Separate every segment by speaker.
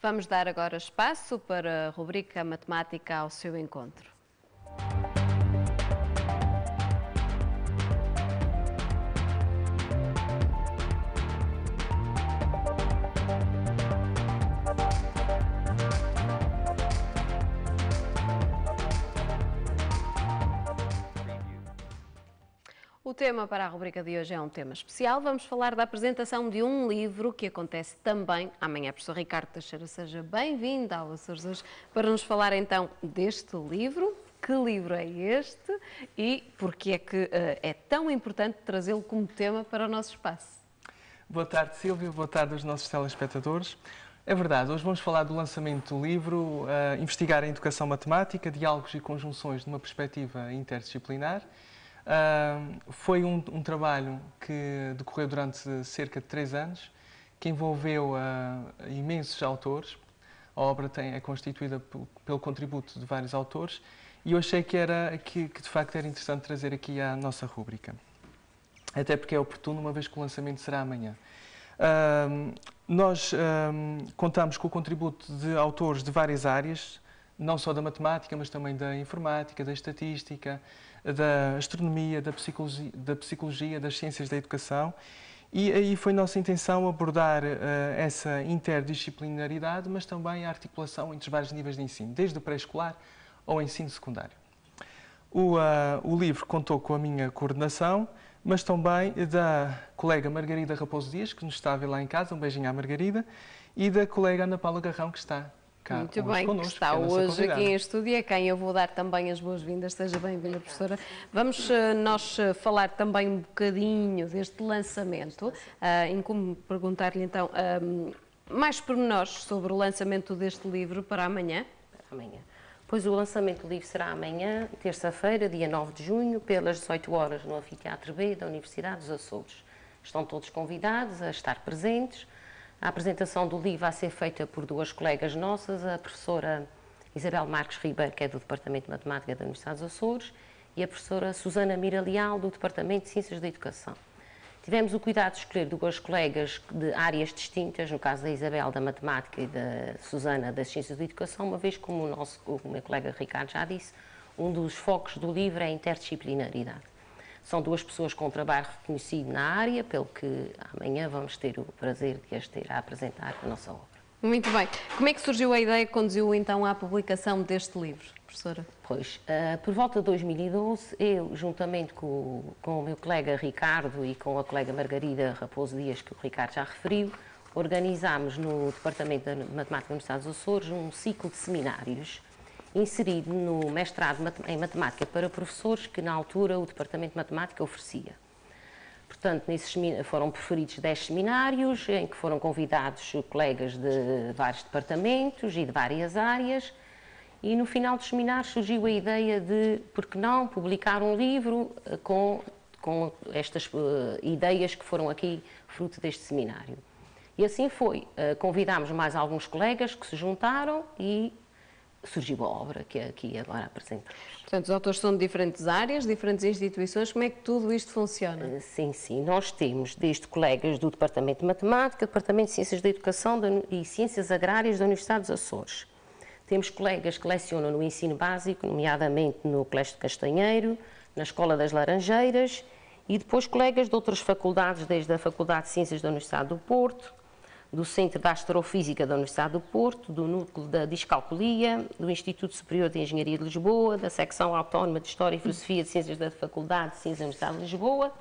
Speaker 1: Vamos dar agora espaço para a rubrica Matemática ao seu encontro. O tema para a rubrica de hoje é um tema especial. Vamos falar da apresentação de um livro que acontece também amanhã. Professor Ricardo Teixeira, seja bem-vindo ao Açores hoje para nos falar então deste livro. Que livro é este e porquê é que uh, é tão importante trazê-lo como tema para o nosso espaço?
Speaker 2: Boa tarde, Silvio. Boa tarde aos nossos telespectadores. É verdade, hoje vamos falar do lançamento do livro uh, Investigar a Educação Matemática, Diálogos e Conjunções de uma Perspectiva Interdisciplinar. Uh, foi um, um, trabalho que decorreu durante cerca de três anos, que envolveu uh, imensos autores. A obra tem, é constituída pelo contributo de vários autores e eu achei que, era, que, que de facto era interessante trazer aqui à nossa rúbrica. Até porque é oportuno, uma vez que o lançamento será amanhã. Uh, nós contamos com o contributo de autores de várias áreas, não só da matemática, mas também da informática, da estatística, da astronomia, da psicologia, da psicologia das ciências da educação. E aí foi nossa intenção abordar uh, essa interdisciplinaridade, mas também a articulação entre os vários níveis de ensino, desde o pré-escolar ao ensino secundário. O, uh, o, livro contou com a minha coordenação, mas também da colega Margarida Raposo Dias, que nos está a ver lá em casa, um beijinho à Margarida, e da colega Ana Paula Garrão, que está cá Muito hoje bem, connosco, que está que é hoje convidada. aqui em
Speaker 1: estúdio, a é quem eu vou dar também as boas-vindas. Seja bem-vinda, professora. Vamos eh, nós eh, falar também um bocadinho deste lançamento, eh, em como perguntar-lhe então mais pormenores sobre o lançamento deste livro para amanhã. Para amanhã. Pois o lançamento do livro será amanhã,
Speaker 3: terça-feira, dia 9 de junho, pelas 18 horas no Anfiteatro B da Universidade dos Açores. Estão todos convidados a estar presentes a apresentação do livro vai ser feita por duas colegas nossas, a professora Isabel Marques Ribeiro, que é do Departamento de Matemática da Universidade dos Açores, e a professora Susana Mira Leal, do Departamento de Ciências da Educação. Tivemos o cuidado de escolher duas colegas de áreas distintas, no caso da Isabel da Matemática e da Susana das Ciências da Educação, uma vez como o, nosso, o meu colega Ricardo já disse, um dos focos do livro é a interdisciplinaridade. São duas pessoas com trabalho reconhecido na área, pelo que amanhã vamos ter o prazer de as ter a apresentar a nossa obra.
Speaker 1: Muito bem. Como é que surgiu a ideia que conduziu então à publicação deste livro, professora?
Speaker 3: Pois, uh, por volta de 2012, eu, juntamente com, com o meu colega Ricardo e com a colega Margarida Raposo Dias, que o Ricardo já referiu, organizámos no Departamento de Matemática dos Estados dos Açores um ciclo de seminários inserido no mestrado em matemática para professores que na altura o Departamento de Matemática oferecia. Portanto, nesses, foram preferidos 10 seminários, em que foram convidados colegas de vários departamentos e de várias áreas, e no final dos seminários surgiu a ideia de, por que não, publicar um livro eh, com, com estas uh, ideias que foram aqui fruto deste seminário. E assim foi. Uh, convidámos mais alguns
Speaker 1: colegas que se juntaram e surgiu a obra que aqui agora apresento. Portanto, os autores são de diferentes áreas, diferentes instituições, como é que tudo isto funciona? Eh, sim, sim, nós
Speaker 3: temos desde colegas do Departamento de Matemática, Departamento de Ciências da Educação e Ciências Agrárias da Universidade dos Açores. Temos colegas que lecionam no ensino básico, nomeadamente no Colégio de Castanheiro, na Escola das Laranjeiras, e depois colegas de outras faculdades, desde a Faculdade de Ciências da Universidade do Porto, do Centro de Astrofísica da Universidade do Porto, do Núcleo da Discalculia, do Instituto Superior de Engenharia de Lisboa, da Secção Autónoma de História e Filosofia de Ciências da Faculdade de Ciências da Universidade de Lisboa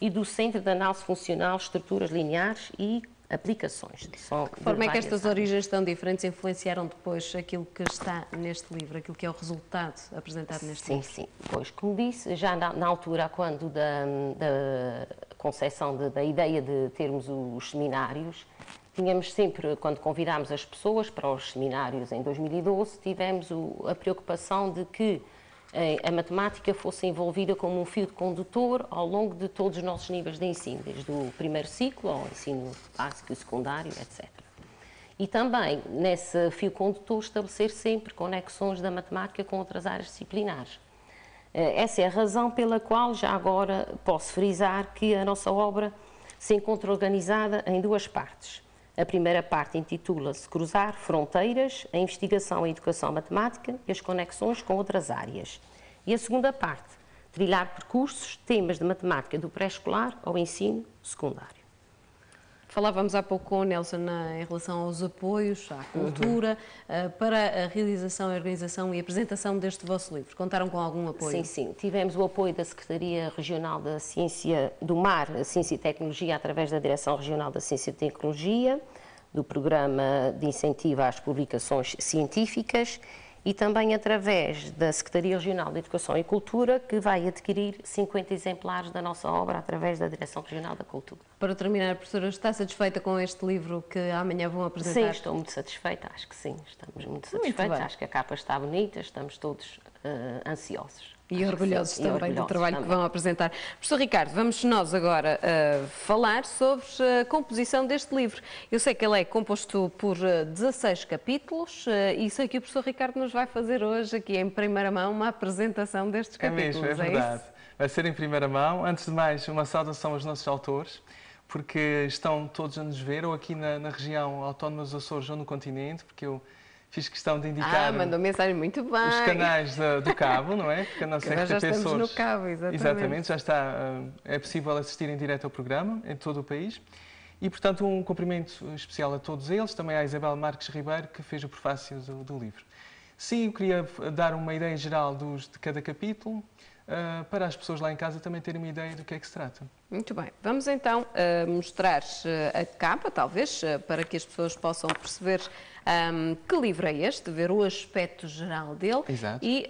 Speaker 3: e do Centro de Análise Funcional, Estruturas Lineares e aplicações. Só de que forma é que estas áreas.
Speaker 1: origens tão diferentes influenciaram depois aquilo que está neste livro, aquilo que é o resultado apresentado neste sim, livro? Sim,
Speaker 3: sim. Pois, como disse, já na, na altura, quando da, da concepção de, da ideia de termos os seminários, Tínhamos sempre, quando convidámos as pessoas para os seminários em 2012, tivemos o, a preocupação de que eh, a matemática fosse envolvida como um fio de condutor ao longo de todos os nossos níveis de ensino, desde o primeiro ciclo ao ensino básico e secundário, etc. E também, nesse fio condutor, estabelecer sempre conexões da matemática com outras áreas disciplinares. Eh, essa é a razão pela qual, já agora, posso frisar que a nossa obra se encontra organizada em duas partes. A primeira parte intitula-se Cruzar Fronteiras, a Investigação, a Educação Matemática e as Conexões com Outras Áreas. E a segunda parte, Trilhar Percursos, Temas de Matemática do Pré-Escolar ao Ensino Secundário.
Speaker 1: Falávamos há pouco com o Nelson em relação aos apoios à uhum. cultura, uhum. para a realização, a organização e apresentação deste vosso livro. Contaram com algum apoio? Sim, sim. Tivemos o apoio da Secretaria Regional da
Speaker 3: Ciência do Mar, Ciência e Tecnologia, através da Direção Regional da Ciência e Tecnologia, do Programa de Incentivo às Publicações Científicas e também através da Secretaria Regional de Educação e Cultura, que vai adquirir 50 exemplares da nossa obra através da Direção Regional da Cultura.
Speaker 1: Para terminar, professora, está satisfeita com este livro que amanhã vão apresentar? Sim, estou
Speaker 3: muito satisfeita, acho que sim, estamos muito satisfeitos, muito acho que a capa está bonita, estamos todos uh, ansiosos.
Speaker 1: E orgulhosos sim, também orgulhosos do trabalho também. que vão apresentar. Professor Ricardo, vamos nós agora uh, falar sobre a eh, composição deste livro. Eu sei que ele é composto por 16 eh, capítulos uh, e sei que o professor Ricardo nos vai fazer hoje, aqui em primeira mão, uma apresentação destes capítulos. É mesmo, é, é verdade. Isso?
Speaker 2: Vai ser em primeira mão. Antes de mais, uma saudação aos nossos autores porque estão todos a nos ver, ou aqui na, na região autónoma dos Açores ou no continente, porque eu fiz questão de indicar. Ah, mandou
Speaker 1: mensagem muito bem. Os canais
Speaker 2: do, do Cabo, não é? Porque a nossa Nós RTP já estamos Sores, no
Speaker 1: Cabo, exatamente. Exatamente,
Speaker 2: já está. Ah, é possível assistir em direto ao programa em todo o país. E, portanto, um cumprimento especial a todos eles, também à Isabel Marques Ribeiro, que fez o prefácio do, do livro. Sim, eu queria dar uma ideia geral dos, de cada capítulo. Eh, para as pessoas lá em casa também terem uma ideia do que é que se trata. Muito
Speaker 1: bem. Vamos então eh, mostrar eh, a capa, talvez, para que as pessoas possam perceber ehm, que livro é este, ver o aspecto geral dele Exato. e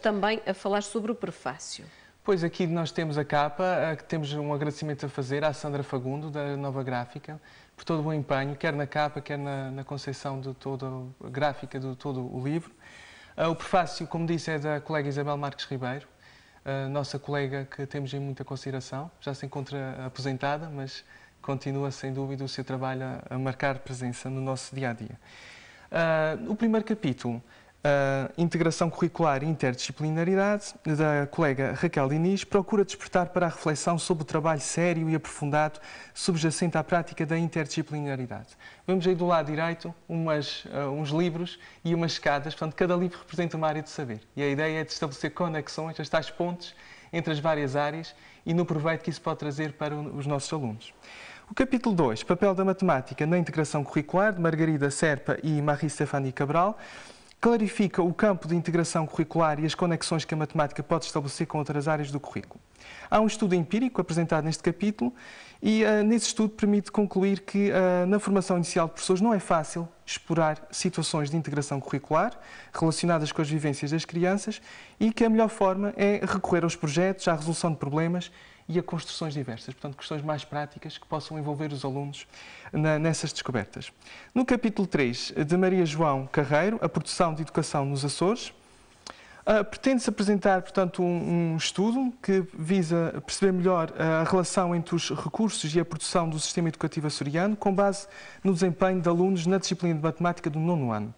Speaker 1: também a falar sobre o prefácio.
Speaker 2: Pois aqui nós temos a capa, que temos um agradecimento a fazer à Sandra Fagundo, da Nova Gráfica, por todo o empenho, quer na capa, quer na, na concepção de toda a gráfica de todo o livro. O prefácio, como disse, é da colega Isabel Marques Ribeiro a nossa colega que temos em muita consideração, já se encontra aposentada, mas continua sem dúvida o seu trabalho a marcar presença no nosso dia a dia. Uh, o primeiro capítulo a integração curricular e interdisciplinaridade, da colega Raquel Diniz, procura despertar para a reflexão sobre o trabalho sério e aprofundado subjacente à prática da interdisciplinaridade. Vemos aí do lado direito umas, uh, uns livros e umas escadas, portanto, cada livro representa uma área de saber. E a ideia é de estabelecer conexões, as tais pontes entre as várias áreas e no proveito que isso pode trazer para os nossos alunos. O capítulo 2, Papel da Matemática na Integração Curricular, de Margarida Serpa e Marie-Stéphanie Cabral, clarifica o campo de integração curricular e as conexões que a matemática pode estabelecer com outras áreas do currículo. Há um estudo empírico apresentado neste capítulo e uh, nesse estudo permite concluir que uh, na formação inicial de professores não é fácil explorar situações de integração curricular relacionadas com as vivências das crianças e que a melhor forma é recorrer aos projetos, à resolução de problemas e a construções diversas, portanto, questões mais práticas que possam envolver os alunos na, nessas descobertas. No capítulo 3, de Maria João Carreiro, a produção de educação nos Açores, Uh, Pretende-se apresentar, portanto, um, um, estudo que visa perceber melhor a relação entre os recursos e a produção do sistema educativo açoriano, com base no desempenho de alunos na disciplina de matemática do nono ano.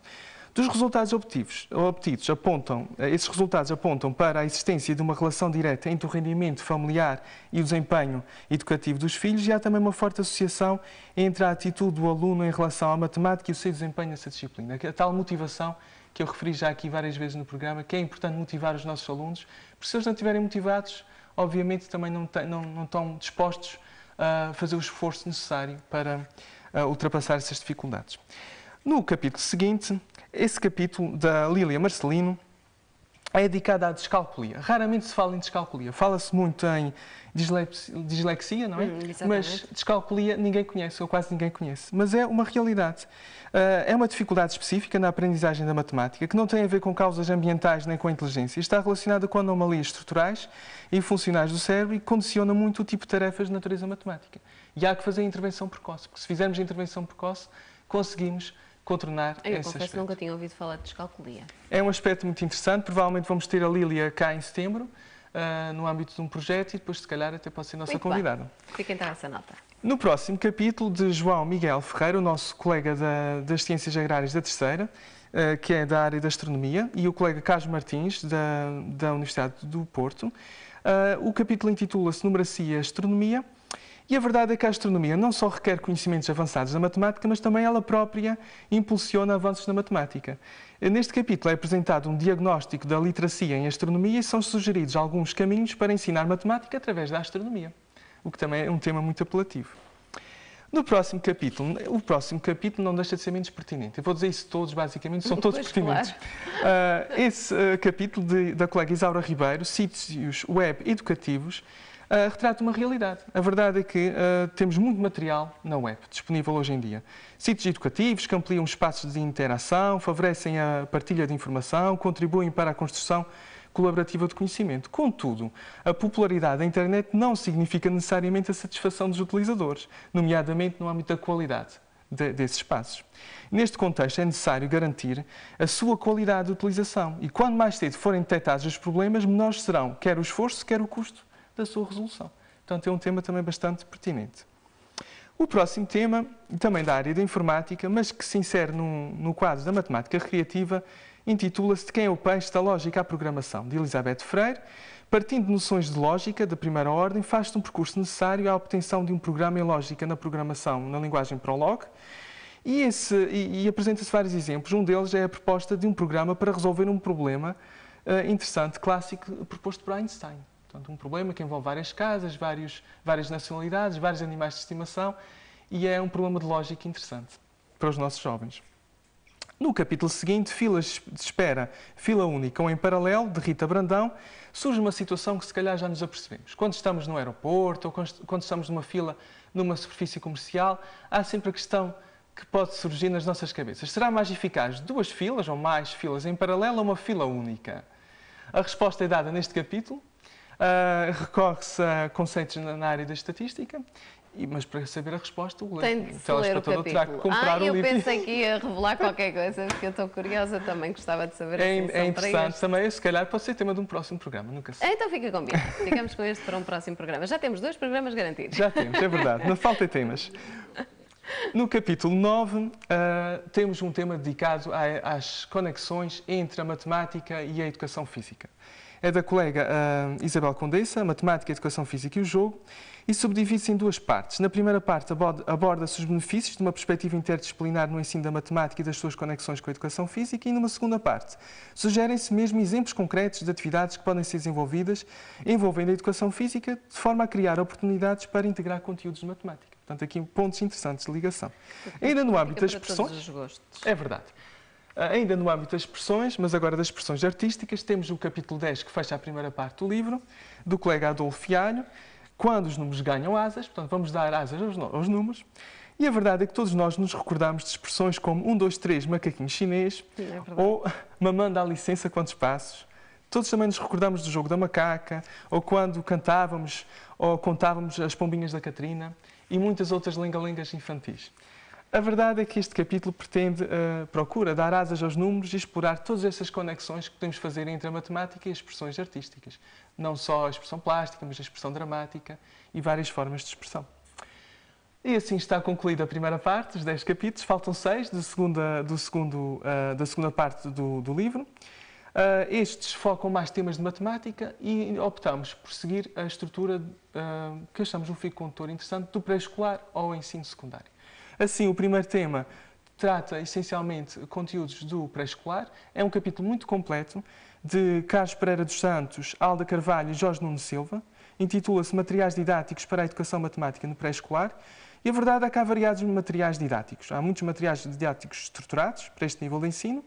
Speaker 2: Dos resultados obtidos, obtidos apontam, eh, esses resultados apontam para a existência de uma relação direta entre o rendimento familiar e o desempenho educativo dos filhos e há também uma forte associação entre a atitude do aluno em relação à matemática e o seu desempenho nessa disciplina. É a tal motivação que eu referi já aqui várias vezes no programa, que é importante motivar os nossos alunos, porque se eles não estiverem motivados, obviamente também não, não, não estão dispostos a fazer o esforço necessário para eh, ultrapassar essas dificuldades. No capítulo seguinte, esse capítulo da Lília Marcelino é dedicado à descalculia. Raramente se fala em descalculia. Fala-se muito em dislexia, não é? Hum, Mas descalculia ninguém conhece, ou quase ninguém conhece. Mas é uma realidade. Eh, é uma dificuldade específica na aprendizagem da matemática que não tem a ver com causas ambientais nem com a inteligência. Está relacionada com anomalias estruturais e funcionais do cérebro e condiciona muito o tipo de tarefas de natureza matemática. E há que fazer intervenção precoce, porque se fizermos intervenção precoce, conseguimos contornar Eu esse confesso que nunca
Speaker 1: tinha ouvido falar de descalculia.
Speaker 2: É um aspecto muito interessante. Provavelmente vamos ter a Lília cá em setembro, uh, no âmbito de um projeto, e depois, se calhar, até pode ser nossa muito convidada. Fica então essa nota. No próximo capítulo, de João Miguel Ferreira, o nosso colega da, das Ciências Agrárias da Terceira, uh, que é da área da Astronomia, e o colega Carlos Martins, da, da Universidade do Porto. Uh, o capítulo intitula-se Numeracia Astronomia e a verdade é que a astronomia não só requer conhecimentos avançados da matemática, mas também ela própria impulsiona avanços na matemática. Neste capítulo é apresentado um diagnóstico da literacia em astronomia e são sugeridos alguns caminhos para ensinar matemática através da astronomia, o que também é um tema muito apelativo. No próximo capítulo, o próximo capítulo não deixa de ser menos pertinente. Eu vou dizer isso todos, basicamente, são todos pois pertinentes. Claro. Uh, esse uh, capítulo de, da colega Isaura Ribeiro, sítios web educativos, uh, retrata uma realidade. A verdade é que uh, temos muito material na web disponível hoje em dia. Sítios educativos que ampliam espaços de interação, favorecem a partilha de informação, contribuem para a construção colaborativa de conhecimento. Contudo, a popularidade da internet não significa necessariamente a satisfação dos utilizadores, nomeadamente no âmbito da qualidade de, desses espaços. Neste contexto, é necessário garantir a sua qualidade de utilização e, quando mais cedo forem detectados os problemas, menores serão quer o esforço, quer o custo da sua resolução. Portanto, é um tema também bastante pertinente. O próximo tema, também da área da informática, mas que se insere no no quadro da matemática recreativa, intitula-se De quem é o peixe da lógica à programação, de Elizabeth Freire. Partindo de noções de lógica da primeira ordem, faz-se um percurso necessário à obtenção de um programa em lógica na programação na linguagem Prolog. E, e, e apresenta-se vários exemplos. Um deles é a proposta de um programa para resolver um problema uh, interessante, clássico, proposto por Einstein. Portanto, um problema que envolve várias casas, vários, várias nacionalidades, vários animais de estimação e é um problema de lógica interessante para os nossos jovens. No capítulo seguinte, Filas de Espera, Fila Única ou em Paralelo, de Rita Brandão, surge uma situação que se calhar já nos apercebemos. Quando estamos no aeroporto ou quando estamos numa fila numa superfície comercial, há sempre a questão que pode surgir nas nossas cabeças. Será mais eficaz duas filas ou mais filas em paralelo ou uma fila única? A resposta é dada neste capítulo, ah, recorre-se a conceitos na área da estatística mas para saber a resposta, o Tem de o ler o capítulo. terá que comprar ah, eu o livro. pensei
Speaker 1: que ia revelar qualquer coisa, porque eu estou curiosa também, gostava de saber é a a É interessante
Speaker 2: também, se calhar pode ser tema de um próximo programa, nunca sei.
Speaker 1: É, então fica comigo, ficamos com este para um próximo programa. Já temos dois programas garantidos. Já temos, é verdade, não falta
Speaker 2: temas. No capítulo 9, uh, ah, temos um tema dedicado a, às conexões entre a matemática e a educação física é da colega uh, Isabel Condessa, Matemática, Educação Física e o Jogo, e subdivide-se em duas partes. Na primeira parte aborda-se os benefícios de uma perspectiva interdisciplinar no ensino da matemática e das suas conexões com a educação física, e numa segunda parte sugerem-se mesmo exemplos concretos de atividades que podem ser desenvolvidas envolvendo a educação física, de forma a criar oportunidades para integrar conteúdos de matemática. Portanto, aqui pontos interessantes de ligação. Ainda no âmbito das expressões... É verdade. Ah, ainda no âmbito das expressões, mas agora das expressões artísticas, temos o capítulo 10 que fecha a primeira parte do livro, do colega Adolfo Fialho, quando os números ganham asas, portanto vamos dar asas aos, aos números, e a verdade é que todos nós nos recordamos de expressões como 1, 2, 3, macaquinho chinês, é ou mamãe dá licença quantos passos. Todos também nos recordamos do jogo da macaca, ou quando cantávamos ou contávamos as pombinhas da Catrina e muitas outras lengalengas infantis. A verdade é que este capítulo pretende, uh, procura dar asas aos números e explorar todas essas conexões que podemos fazer entre a matemática e as expressões artísticas. Não só a expressão plástica, mas a expressão dramática e várias formas de expressão. E assim está concluída a primeira parte, os 10 capítulos, faltam 6 do segunda, do segundo, uh, da segunda parte do, do livro. Uh, estes focam mais temas de matemática e optamos por seguir a estrutura uh, que achamos um fio condutor interessante do pré-escolar ao ensino secundário. Assim, o primeiro tema trata essencialmente conteúdos do pré-escolar, é um capítulo muito completo, de Carlos Pereira dos Santos, Alda Carvalho e Jorge Nuno Silva, intitula-se Materiais Didáticos para a Educação Matemática no Pré-Escolar, e a verdade é que há variados materiais didáticos. Há muitos materiais didáticos estruturados para este nível de ensino,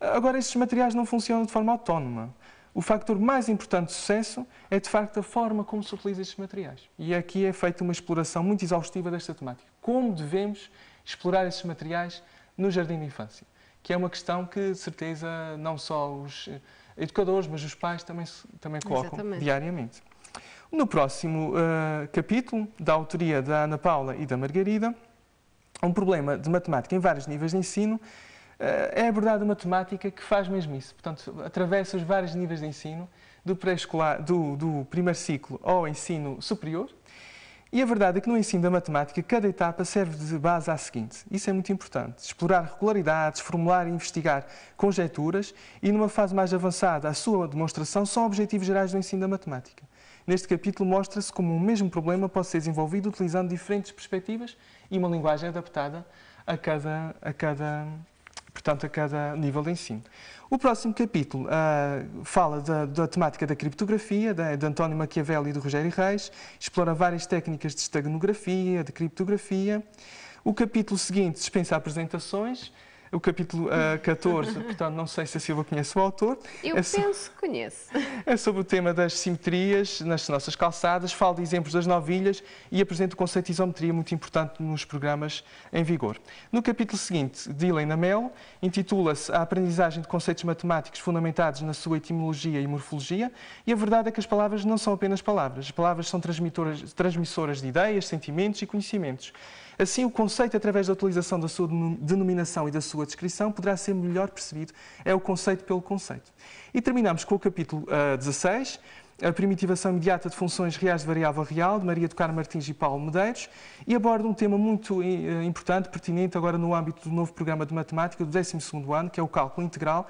Speaker 2: agora estes materiais não funcionam de forma autónoma. O fator mais importante de sucesso é, de facto, a forma como se utiliza estes materiais. E aqui é feita uma exploração muito exaustiva desta temática. Como devemos explorar estes materiais no jardim de infância? Que é uma questão que, de certeza, não só os eh, educadores, mas os pais também, também colocam Exatamente. diariamente. No próximo uh, capítulo, da autoria da Ana Paula e da Margarida, um problema de matemática em vários níveis de ensino eh, é abordada uma temática que faz mesmo isso. Portanto, atravessa os vários níveis de ensino, do pré-escolar, do, do primeiro ciclo ao ensino superior. E a verdade é que no ensino da matemática, cada etapa serve de base à seguinte. Isso é muito importante. Explorar regularidades, formular e investigar conjecturas e, numa fase mais avançada, a sua demonstração são objetivos gerais do ensino da matemática. Neste capítulo mostra-se como o mesmo problema pode ser desenvolvido utilizando diferentes perspectivas e uma linguagem adaptada a cada, a cada portanto, a cada nível de ensino. O próximo capítulo uh, fala da, da, temática da criptografia, de, de António Machiavelli e do Rogério Reis, explora várias técnicas de estagnografia, de criptografia. O capítulo seguinte dispensa apresentações, é o capítulo uh, ah, 14, portanto, não sei se a Silva conhece o autor. Eu é penso
Speaker 1: so... que conheço.
Speaker 2: É sobre o tema das simetrias nas nossas calçadas, fala de exemplos das novilhas e apresenta o conceito de isometria, muito importante nos programas em vigor. No capítulo seguinte, de Helena Mel, intitula-se A aprendizagem de conceitos matemáticos fundamentados na sua etimologia e morfologia, e a verdade é que as palavras não são apenas palavras, as palavras são transmissoras de ideias, sentimentos e conhecimentos. Assim, o conceito, através da utilização da sua denominação e da sua sua descrição, poderá ser melhor percebido. É o conceito pelo conceito. E terminamos com o capítulo uh, ah, 16, a primitivação imediata de funções reais de variável real, de Maria do Carmo Martins e Paulo Medeiros, e aborda um tema muito eh, importante, pertinente agora no âmbito do novo programa de matemática do 12º ano, que é o cálculo integral,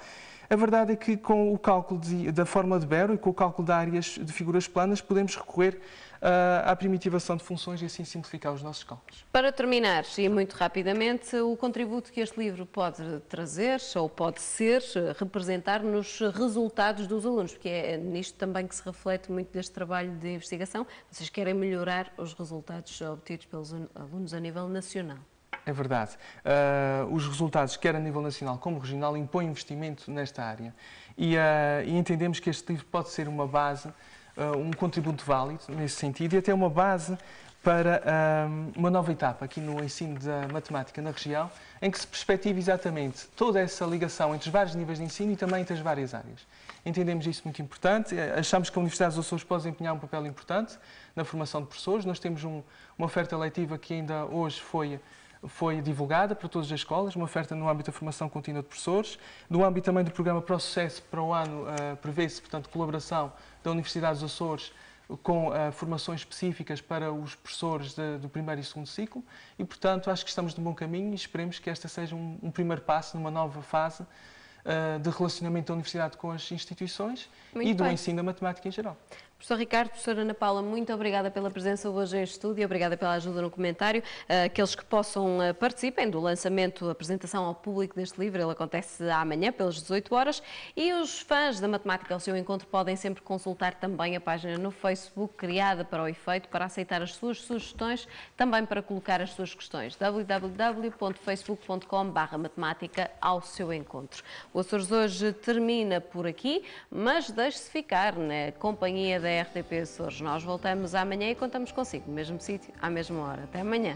Speaker 2: a verdade é que com o cálculo de, da forma de Bero e com o cálculo de áreas de figuras planas podemos recorrer ah, à primitivação de funções e assim simplificar os nossos cálculos.
Speaker 1: Para terminar, e muito rapidamente, o contributo que este livro pode trazer ou pode ser, representar nos resultados dos alunos, porque é nisto também que se reflete muito deste trabalho de investigação. Vocês querem melhorar os resultados obtidos pelos alunos a nível nacional.
Speaker 2: É verdade. Uh, os resultados, quer a nível nacional como regional, impõem investimento nesta área. E, uh, e entendemos que este livro pode ser uma base, uh, um contributo válido nesse sentido e até uma base para uma nova etapa aqui no ensino da matemática na região, em que se perspectiva exatamente toda essa ligação entre os vários níveis de ensino e também entre as várias áreas. Entendemos isso muito importante, achamos que a Universidade dos Açores pode desempenhar um papel importante na formação de professores. Nós temos um, uma oferta leitiva que ainda hoje foi foi divulgada para todas as escolas, uma oferta no âmbito da formação contínua de professores, no âmbito também do programa Processo para o ano uh, prevê-se, portanto, colaboração da Universidade dos Açores com uh, formações específicas para os professores de, do primeiro e segundo ciclo e, portanto, acho que estamos de bom caminho e esperemos que esta seja um, um primeiro passo numa nova fase uh, de relacionamento da universidade com as instituições Muito e bem. do ensino da matemática em geral.
Speaker 1: Professor Ricardo, professora Ana Paula, muito obrigada pela presença hoje em estúdio, obrigada pela ajuda no comentário. Eh, aqueles que possam eh, participem do lançamento, apresentação ao público deste livro, ele acontece amanhã pelas 18 horas e os fãs da matemática ao seu encontro podem sempre consultar também a página no Facebook criada para o efeito, para aceitar as suas sugestões, também para colocar as suas questões. www.facebook.com.br matemática ao seu encontro. O Açores hoje termina por aqui, mas deixe-se ficar na companhia da da RTP Açores. Nós voltamos amanhã e contamos consigo, no mesmo sítio, à mesma hora. Até amanhã.